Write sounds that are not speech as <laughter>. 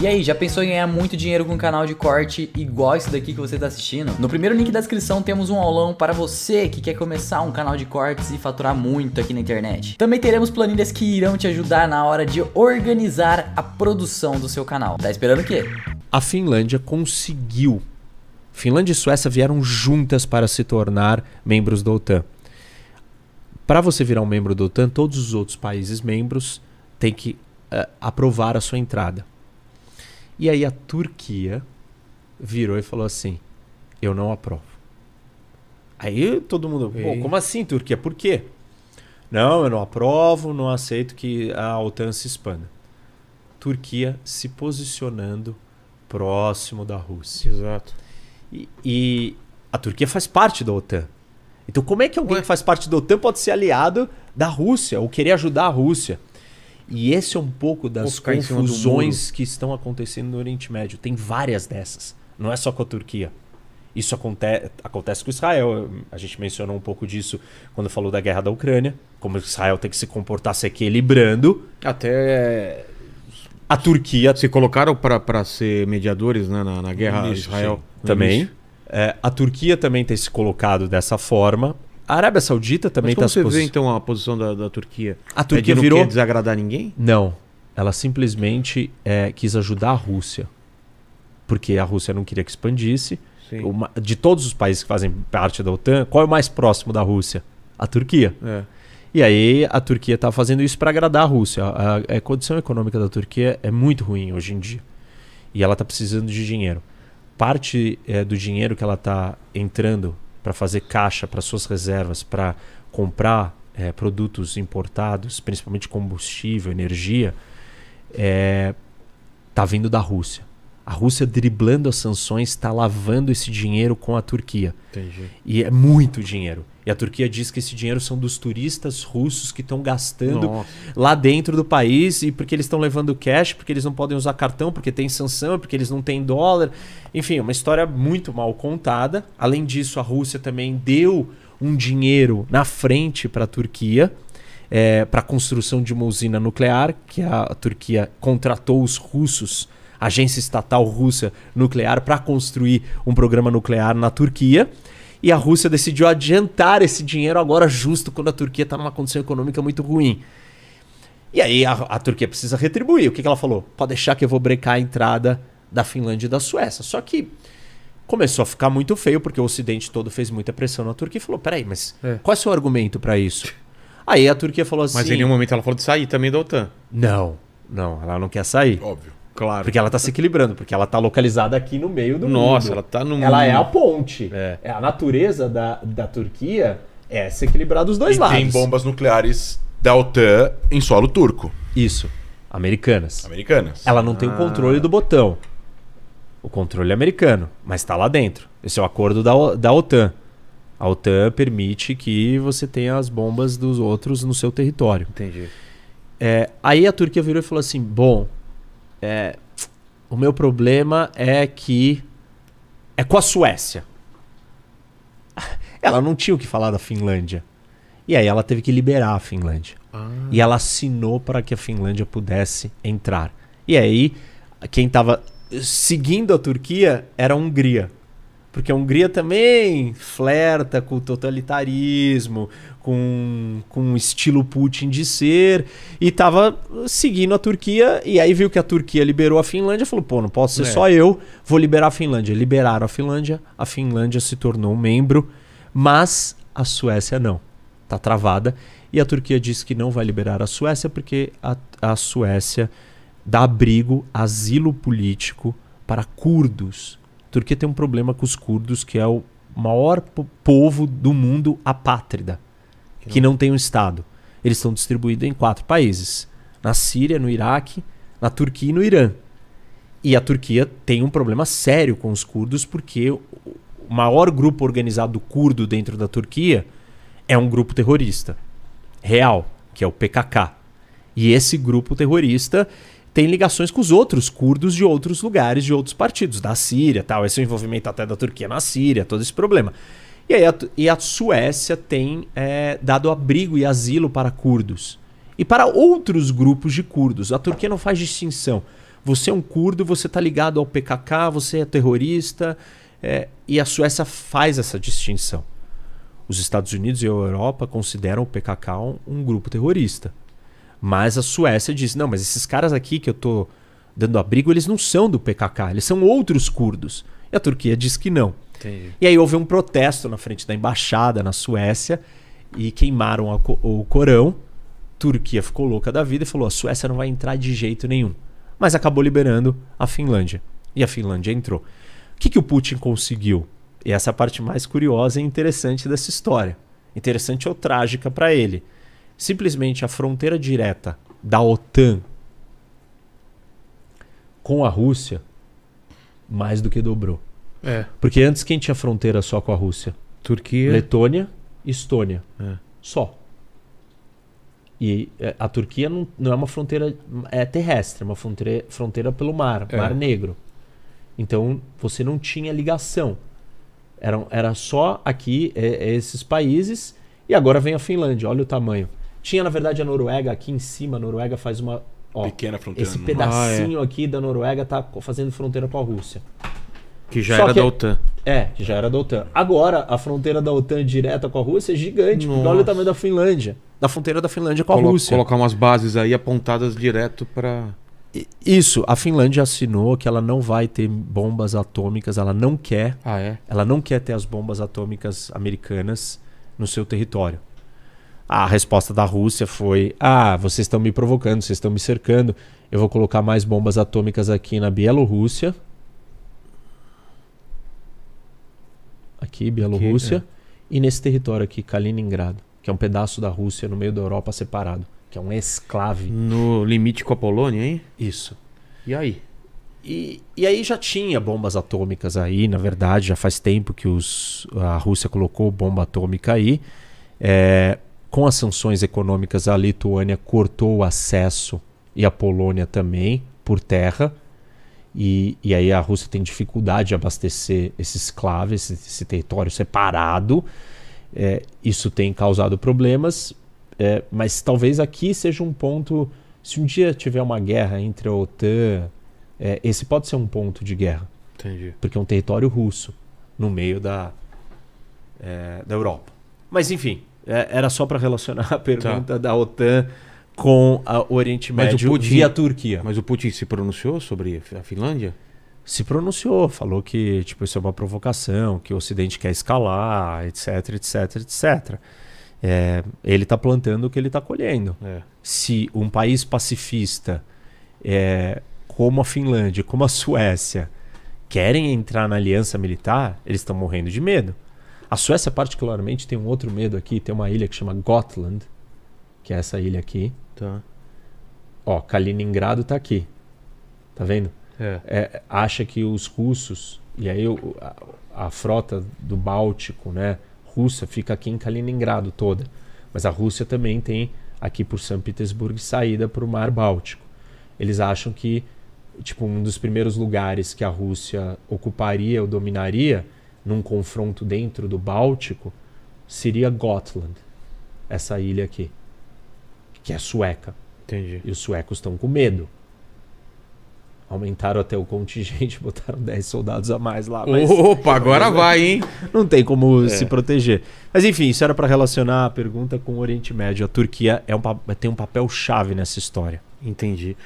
E aí, já pensou em ganhar muito dinheiro com um canal de corte igual esse daqui que você está assistindo? No primeiro link da descrição temos um aulão para você que quer começar um canal de cortes e faturar muito aqui na internet. Também teremos planilhas que irão te ajudar na hora de organizar a produção do seu canal. Tá esperando o quê? A Finlândia conseguiu. Finlândia e Suécia vieram juntas para se tornar membros da OTAN. Para você virar um membro da OTAN, todos os outros países membros têm que uh, aprovar a sua entrada. E aí a Turquia virou e falou assim: eu não aprovo. Aí todo mundo, Pô, como assim, Turquia? Por quê? Não, eu não aprovo, não aceito que a OTAN se expanda. Turquia se posicionando próximo da Rússia. Exato. E, e a Turquia faz parte da OTAN. Então, como é que alguém Ué? que faz parte da OTAN pode ser aliado da Rússia ou querer ajudar a Rússia? E esse é um pouco das confusões que estão acontecendo no Oriente Médio. Tem várias dessas. Não é só com a Turquia. Isso aconte acontece com Israel. A gente mencionou um pouco disso quando falou da guerra da Ucrânia. Como Israel tem que se comportar se equilibrando. Até. A Turquia. Se colocaram para ser mediadores né, na, na guerra início, Israel. Também. É, a Turquia também tem se colocado dessa forma. A Arábia Saudita também está... Mas tá como tá você vê, então, a posição da, da Turquia? A Turquia é de virou... não desagradar ninguém? Não. Ela simplesmente é, quis ajudar a Rússia. Porque a Rússia não queria que expandisse. Uma, de todos os países que fazem parte da OTAN, qual é o mais próximo da Rússia? A Turquia. É. E aí a Turquia está fazendo isso para agradar a Rússia. A, a, a, condição econômica da Turquia é muito ruim hoje em dia. E ela está precisando de dinheiro. Parte é, do dinheiro que ela está entrando para fazer caixa para suas reservas, para comprar é, produtos importados, principalmente combustível, energia, está é, tá vindo da Rússia. A Rússia driblando as sanções está lavando esse dinheiro com a Turquia. Entendi. E é muito dinheiro. E a Turquia diz que esse dinheiro são dos turistas russos que estão gastando Nossa. lá dentro do país e porque eles estão levando cash, porque eles não podem usar cartão, porque tem sanção, porque eles não têm dólar. Enfim, é uma história muito mal contada. Além disso, a Rússia também deu um dinheiro na frente para a Turquia. É, eh, para a construção de uma usina nuclear, que a Turquia contratou os russos agência estatal russa nuclear para construir um programa nuclear na Turquia. E a Rússia decidiu adiantar esse dinheiro agora, justo quando a Turquia está numa condição econômica muito ruim. E aí a, a Turquia precisa retribuir. O que, que ela falou? Pode deixar que eu vou brecar a entrada da Finlândia e da Suécia. Só que começou a ficar muito feio, porque o Ocidente todo fez muita pressão na Turquia e falou: peraí, mas é. qual é o seu argumento para isso? Aí a Turquia falou assim. Mas em nenhum momento ela falou de sair também da OTAN. Não, não, ela não quer sair. Óbvio. Claro. Porque ela tá se equilibrando, porque ela tá localizada aqui no meio do Nossa, mundo. ela tá no Ela é a ponte. É. é a natureza da, da Turquia é se equilibrar dos dois e lados. Tem bombas nucleares da OTAN em solo turco. Isso. Americanas. Americanas. Ela não ah. tem o ah. controle do botão. O controle é americano, mas está lá dentro. Esse é o acordo da, da OTAN. A OTAN permite que você tenha as bombas dos outros no seu território. Entendi. É, aí a Turquia virou e falou assim: bom, é, o meu problema é que. É com a Suécia. Ela não tinha o que falar da Finlândia. E aí ela teve que liberar a Finlândia. Ah. E ela assinou para que a Finlândia pudesse entrar. E aí, quem estava seguindo a Turquia era a Hungria. Porque a Hungria também flerta com o totalitarismo, com, com o estilo Putin de ser, e estava seguindo a Turquia, e aí viu que a Turquia liberou a Finlândia, falou, pô, não posso ser é. só eu, vou liberar a Finlândia. Liberaram a Finlândia, a Finlândia se tornou um membro, mas a Suécia não, está travada, e a Turquia disse que não vai liberar a Suécia, porque a, a Suécia dá abrigo, asilo político para curdos Turquia tem um problema com os curdos, que é o maior povo do mundo apátrida, que, que não tem um Estado. Eles estão distribuídos em quatro países: na Síria, no Iraque, na Turquia e no Irã. E a Turquia tem um problema sério com os curdos, porque o maior grupo organizado curdo dentro da Turquia é um grupo terrorista real, que é o PKK. E esse grupo terrorista tem ligações com os outros curdos de outros lugares, de outros partidos, da Síria tal. Esse é o envolvimento até da Turquia na Síria, todo esse problema. E, aí a, e a Suécia tem é, dado abrigo e asilo para curdos. E para outros grupos de curdos. A Turquia não faz distinção. Você é um curdo, você está ligado ao PKK, você é terrorista. É, e a Suécia faz essa distinção. Os Estados Unidos e a Europa consideram o PKK um, um grupo terrorista. Mas a Suécia diz: não, mas esses caras aqui que eu tô dando abrigo, eles não são do PKK, eles são outros curdos. E a Turquia diz que não. Entendi. E aí houve um protesto na frente da embaixada na Suécia e queimaram o Corão. Turquia ficou louca da vida e falou: a Suécia não vai entrar de jeito nenhum. Mas acabou liberando a Finlândia. E a Finlândia entrou. O que, que o Putin conseguiu? E essa é a parte mais curiosa e interessante dessa história. Interessante ou trágica para ele simplesmente a fronteira direta da OTAN com a Rússia mais do que dobrou. É. Porque antes quem tinha fronteira só com a Rússia? Turquia. Letônia, Estônia. É. Só. E é, a Turquia não, não, é uma fronteira é terrestre, é uma fronteira, fronteira pelo mar, é. Mar Negro. Então você não tinha ligação. Era, era só aqui é, é, esses países. E agora vem a Finlândia, olha o tamanho. Tinha, na verdade, a Noruega aqui em cima. A Noruega faz uma. Ó, Pequena fronteira. Esse pedacinho ah, é. aqui da Noruega tá fazendo fronteira com a Rússia. Que já Só era que, da OTAN. É, que já era da OTAN. Agora, a fronteira da OTAN direta com a Rússia é gigante, porque olha o tamanho da Finlândia. Da fronteira da Finlândia com a Colo Rússia. Colocar umas bases aí apontadas direto para. Isso, a Finlândia assinou que ela não vai ter bombas atômicas, ela não quer. Ah, é? Ela não quer ter as bombas atômicas americanas no seu território. A resposta da Rússia foi: ah, vocês estão me provocando, vocês estão me cercando, eu vou colocar mais bombas atômicas aqui na Bielorrússia. Aqui, Bielorrússia. É. E nesse território aqui, Kaliningrado, que é um pedaço da Rússia no meio da Europa separado, que é um esclave. No limite com a Polônia, hein? Isso. E aí? E, e, aí já tinha bombas atômicas aí, na verdade, já faz tempo que os, a Rússia colocou bomba atômica aí. É, com as sanções econômicas, a Lituânia cortou o acesso e a Polônia também por terra. E, e aí a Rússia tem dificuldade de abastecer esse claves, esse, esse território separado. É, isso tem causado problemas, é, mas talvez aqui seja um ponto. Se um dia tiver uma guerra entre a OTAN, é, esse pode ser um ponto de guerra. Entendi. Porque é um território russo no meio da, é, da Europa. Mas enfim, é, era só para relacionar <laughs> a pergunta tá. da OTAN com o Oriente Médio Putin, e a Turquia. Mas o Putin se pronunciou sobre a Finlândia? Se pronunciou, falou que tipo, isso é uma provocação, que o Ocidente quer escalar, etc, etc, etc. É, ele está plantando o que ele está colhendo. É. Se um país pacifista é, como a Finlândia, como a Suécia, querem entrar na aliança militar, eles estão morrendo de medo. A Suécia, particularmente, tem um outro medo aqui. Tem uma ilha que chama Gotland, que é essa ilha aqui. Tá. Ó, Kaliningrado tá aqui. Tá vendo? É. É, acha que os russos, e aí a, a, frota do Báltico, né, russa, fica aqui em Kaliningrado toda. Mas a Rússia também tem aqui por São Petersburgo saída para o Mar Báltico. Eles acham que tipo um dos primeiros lugares que a Rússia ocuparia ou dominaria num confronto dentro do Báltico seria Gotland, essa ilha aqui, que é sueca. Entendi. E os suecos estão com medo. Aumentaram até o contingente, <laughs> botaram 10 soldados a mais lá. Mas... Opa, agora é- vai, hein? Não tem como é. se proteger. Mas enfim, isso era para relacionar a pergunta com o Oriente Médio. A Turquia é um, tem um papel chave nessa história. Entendi.